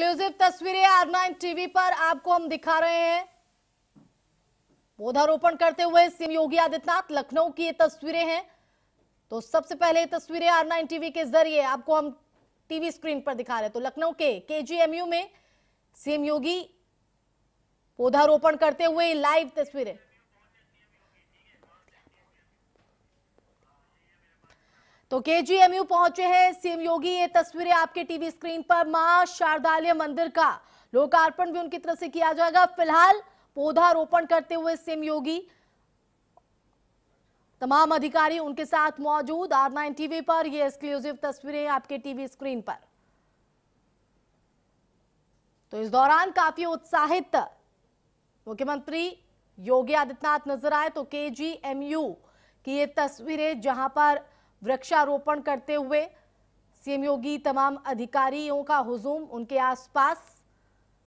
exclusive तस्वीरें are nine TV पर आपको हम दिखा रहे हैं पौधारोपण करते हुए सीएम योगी आदित्यनाथ लखनऊ की ये तस्वीरें हैं तो सबसे पहले तस्वीरें आर नाइन टीवी के जरिए आपको हम टीवी स्क्रीन पर दिखा रहे हैं तो लखनऊ के केजीएमयू में सीएम योगी पौधारोपण करते हुए लाइव तस्वीरें तो केजीएमयू पहुंचे हैं सीएम योगी ये तस्वीरें आपके टीवी स्क्रीन पर मां शारदालय मंदिर का लोकार्पण भी उनकी तरफ से किया जाएगा फिलहाल पौधारोपण करते हुए सीएम योगी तमाम अधिकारी उनके साथ मौजूद आर नाइन टीवी पर ये एक्सक्लूसिव तस्वीरें आपके टीवी स्क्रीन पर तो इस दौरान काफी उत्साहित मुख्यमंत्री योगी आदित्यनाथ नजर आए तो केजीएमयू की ये तस्वीरें जहां पर वृक्षारोपण करते हुए सीएम योगी तमाम अधिकारियों का हुजूम उनके आसपास